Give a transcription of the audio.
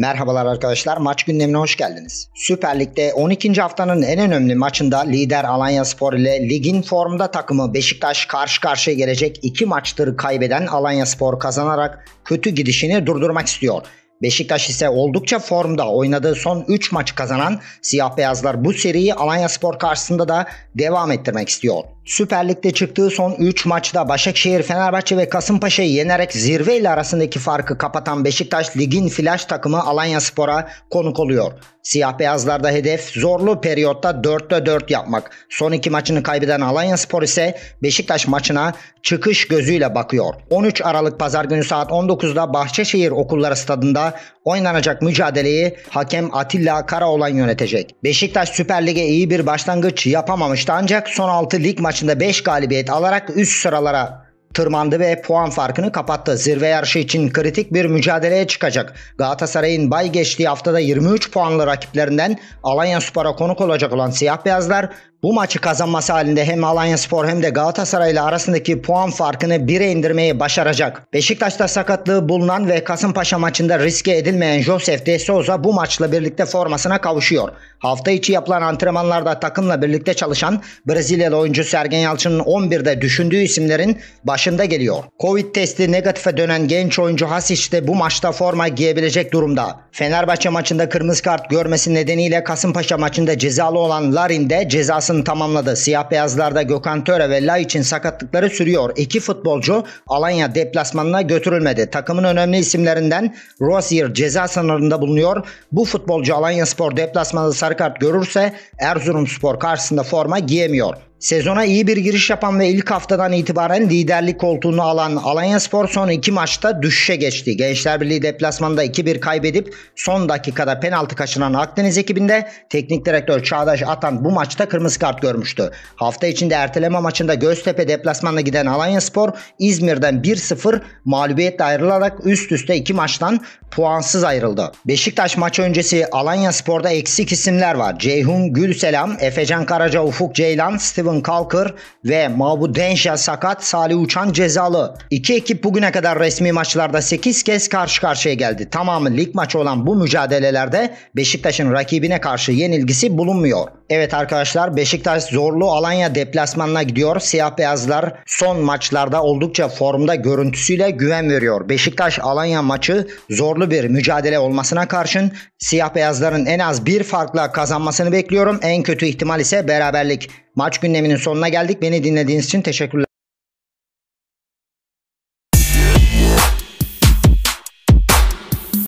Merhabalar arkadaşlar, maç gündemine hoş geldiniz. Süper Lig'de 12. haftanın en önemli maçında lider Alanya Spor ile ligin formda takımı Beşiktaş karşı karşıya gelecek iki maçtır kaybeden Alanya Spor kazanarak kötü gidişini durdurmak istiyor. Beşiktaş ise oldukça formda oynadığı son 3 maçı kazanan siyah beyazlar bu seriyi Alanya Spor karşısında da devam ettirmek istiyor. Süper Lig'de çıktığı son 3 maçta Başakşehir, Fenerbahçe ve Kasımpaşa'yı yenerek zirve ile arasındaki farkı kapatan Beşiktaş ligin flash takımı Alanya Spor'a konuk oluyor. Siyah beyazlarda hedef zorlu periyotta 4'te 4 yapmak. Son iki maçını kaybeden Alanya Spor ise Beşiktaş maçına çıkış gözüyle bakıyor. 13 Aralık Pazar günü saat 19'da Bahçeşehir Okulları Stadında oynanacak mücadeleyi hakem Atilla Karaoğlan yönetecek. Beşiktaş Süper Lig'e iyi bir başlangıç yapamamıştı ancak son 6 lig maçı maçında 5 galibiyet alarak üst sıralara tırmandı ve puan farkını kapattı. Zirve yarışı için kritik bir mücadeleye çıkacak. Galatasaray'ın bay geçtiği haftada 23 puanlı rakiplerinden Alanya Spor'a konuk olacak olan siyah beyazlar bu maçı kazanması halinde hem Alanya Spor hem de Galatasaray ile arasındaki puan farkını 1'e indirmeyi başaracak. Beşiktaş'ta sakatlığı bulunan ve Kasımpaşa maçında riske edilmeyen Josef De Souza bu maçla birlikte formasına kavuşuyor. Hafta içi yapılan antrenmanlarda takımla birlikte çalışan Brezilyalı oyuncu Sergen Yalçın'ın 11'de düşündüğü isimlerin başında geliyor. Covid testi negatife dönen genç oyuncu Hasic de bu maçta forma giyebilecek durumda. Fenerbahçe maçında kırmızı kart görmesi nedeniyle Kasımpaşa maçında cezalı olan Larin de cezası cezasını tamamladı. Siyah beyazlarda Gökhan Töre ve La için sakatlıkları sürüyor. İki futbolcu Alanya deplasmanına götürülmedi. Takımın önemli isimlerinden Rozier ceza sınırında bulunuyor. Bu futbolcu Alanya Spor deplasmanı sarı kart görürse Erzurum Spor karşısında forma giyemiyor. Sezona iyi bir giriş yapan ve ilk haftadan itibaren liderlik koltuğunu alan Alanya Spor son iki maçta düşüşe geçti. Gençler Birliği deplasmanda 2-1 kaybedip son dakikada penaltı kaçıran Akdeniz ekibinde teknik direktör Çağdaş Atan bu maçta kırmızı kart görmüştü. Hafta içinde erteleme maçında Göztepe deplasmanda giden Alanya Spor İzmir'den 1-0 mağlubiyetle ayrılarak üst üste iki maçtan puansız ayrıldı. Beşiktaş maç öncesi Alanya Spor'da eksik isimler var. Ceyhun Gülselam, Efecan Karaca, Ufuk Ceylan, Steven Steven Kalkır ve Mahmut Denşel sakat, Salih Uçan cezalı. İki ekip bugüne kadar resmi maçlarda 8 kez karşı karşıya geldi. Tamamı lig maçı olan bu mücadelelerde Beşiktaş'ın rakibine karşı yenilgisi bulunmuyor. Evet arkadaşlar Beşiktaş zorlu Alanya deplasmanına gidiyor. Siyah beyazlar son maçlarda oldukça formda görüntüsüyle güven veriyor. Beşiktaş Alanya maçı zorlu bir mücadele olmasına karşın siyah beyazların en az bir farkla kazanmasını bekliyorum. En kötü ihtimal ise beraberlik. Maç gündeminin sonuna geldik. Beni dinlediğiniz için teşekkürler.